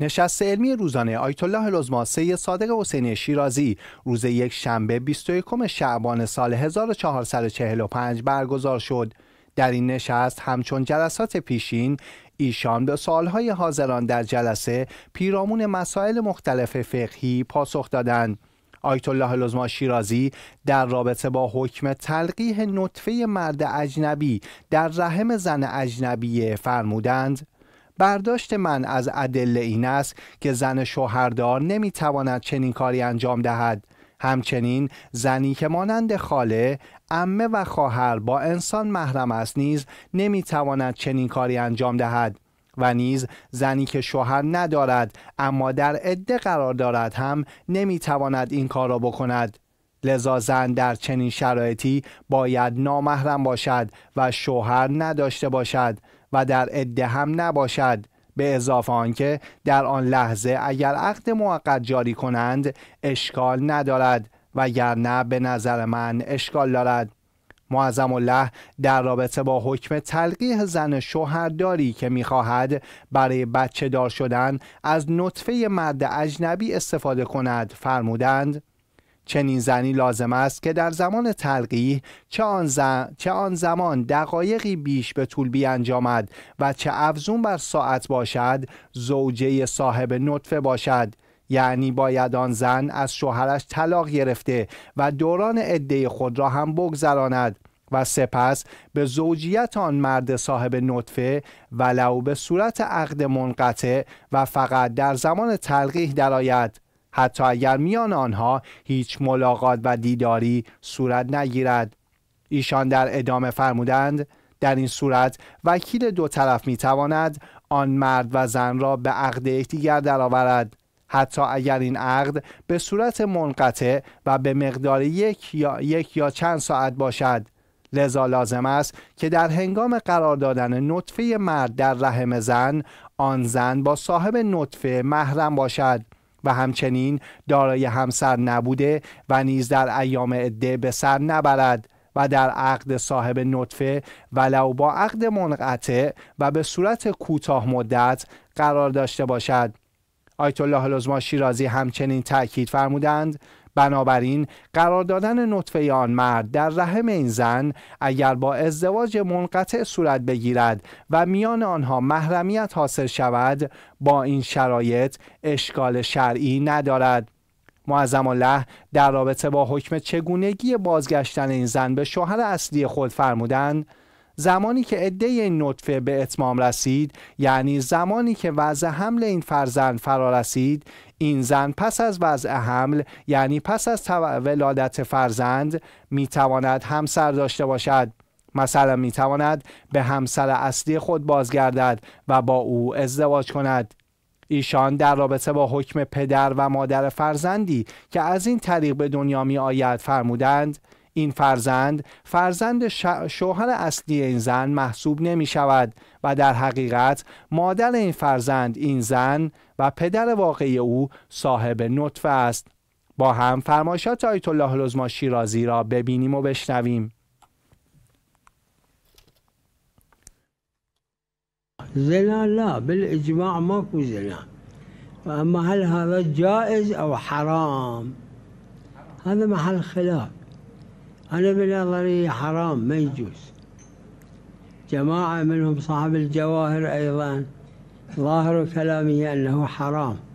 نشست علمی روزانه آیت الله العظما صادق حسینی شیرازی روز یک شنبه 21 شعبان سال 1445 برگزار شد. در این نشست همچون جلسات پیشین ایشان به سالهای حاضران در جلسه پیرامون مسائل مختلف فقهی پاسخ دادند. آیت الله لزما شیرازی در رابطه با حکم تلقیح نطفه مرد اجنبی در رحم زن اجنبی فرمودند برداشت من از ادله این است که زن شوهردار نمیتواند چنین کاری انجام دهد همچنین زنی که مانند خاله امه و خواهر با انسان محرم است نیز نمیتواند چنین کاری انجام دهد و نیز زنی که شوهر ندارد اما در عده قرار دارد هم نمیتواند این کار را بکند لذا زن در چنین شرایطی باید نامحرم باشد و شوهر نداشته باشد و در عده هم نباشد به اضافه آنکه در آن لحظه اگر عقد موقت جاری کنند اشکال ندارد و نه به نظر من اشکال دارد معظم الله در رابطه با حکم تلقیح زن شوهرداری که میخواهد برای بچه دار شدن از نطفه مرد اجنبی استفاده کند فرمودند چنین زنی لازم است که در زمان تلقیح چه آن, زمان دقایقی بیش به طول بیانجامد و چه افزون بر ساعت باشد زوجه صاحب نطفه باشد یعنی باید آن زن از شوهرش طلاق گرفته و دوران عده خود را هم بگذراند و سپس به زوجیت آن مرد صاحب نطفه ولو به صورت عقد منقطع و فقط در زمان تلقیح درآید حتی اگر میان آنها هیچ ملاقات و دیداری صورت نگیرد ایشان در ادامه فرمودند در این صورت وکیل دو طرف می تواند آن مرد و زن را به عقد یکدیگر درآورد حتی اگر این عقد به صورت منقطع و به مقدار یک یا, یک یا چند ساعت باشد لذا لازم است که در هنگام قرار دادن نطفه مرد در رحم زن آن زن با صاحب نطفه محرم باشد و همچنین دارای همسر نبوده و نیز در ایام عده به سر نبرد و در عقد صاحب نطفه ولو با عقد منقطع و به صورت کوتاه مدت قرار داشته باشد آیت الله لزما شیرازی همچنین تاکید فرمودند بنابراین قرار دادن نطفه آن مرد در رحم این زن اگر با ازدواج منقطع صورت بگیرد و میان آنها محرمیت حاصل شود با این شرایط اشکال شرعی ندارد معظم الله در رابطه با حکم چگونگی بازگشتن این زن به شوهر اصلی خود فرمودن زمانی که عده این نطفه به اتمام رسید یعنی زمانی که وضع حمل این فرزند فرا رسید این زن پس از وضع حمل یعنی پس از ولادت فرزند می میتواند همسر داشته باشد مثلا میتواند به همسر اصلی خود بازگردد و با او ازدواج کند ایشان در رابطه با حکم پدر و مادر فرزندی که از این طریق به دنیا می آید فرمودند این فرزند فرزند شوهر اصلی این زن محسوب نمی شود و در حقیقت مادر این فرزند این زن و پدر واقعی او صاحب نطفه است با هم فرمایشات آیت الله لزما شیرازی را ببینیم و بشنویم زنا لا بالاجماع ماكو زنا اما هل هذا جائز او حرام هذا محل خلاف أنا بنظري حرام ما يجوز جماعة منهم صاحب الجواهر أيضا ظاهر كلامه أنه حرام